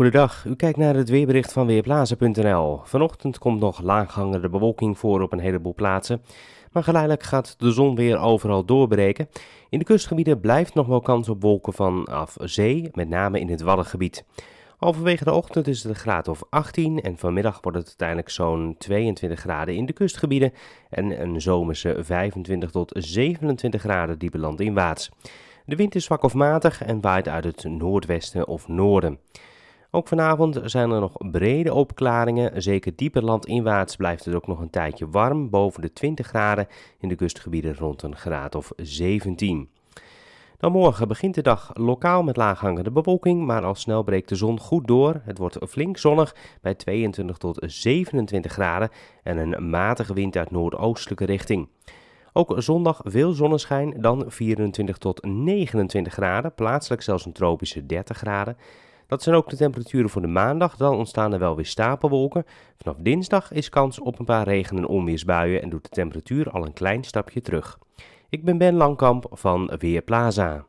Goedendag, u kijkt naar het weerbericht van weerblazen.nl. Vanochtend komt nog laaghangende bewolking voor op een heleboel plaatsen. Maar geleidelijk gaat de zon weer overal doorbreken. In de kustgebieden blijft nog wel kans op wolken vanaf zee, met name in het Waddengebied. Halverwege de ochtend is het een graad of 18 en vanmiddag wordt het uiteindelijk zo'n 22 graden in de kustgebieden en een zomerse 25 tot 27 graden diepe inwaarts. De wind is zwak of matig en waait uit het noordwesten of noorden. Ook vanavond zijn er nog brede opklaringen. Zeker dieper landinwaarts blijft het ook nog een tijdje warm, boven de 20 graden, in de kustgebieden rond een graad of 17. Dan morgen begint de dag lokaal met laaghangende bewolking, maar al snel breekt de zon goed door. Het wordt flink zonnig bij 22 tot 27 graden en een matige wind uit noordoostelijke richting. Ook zondag veel zonneschijn, dan 24 tot 29 graden, plaatselijk zelfs een tropische 30 graden. Dat zijn ook de temperaturen voor de maandag, dan ontstaan er wel weer stapelwolken. Vanaf dinsdag is kans op een paar regen- en onweersbuien en doet de temperatuur al een klein stapje terug. Ik ben Ben Langkamp van Weerplaza.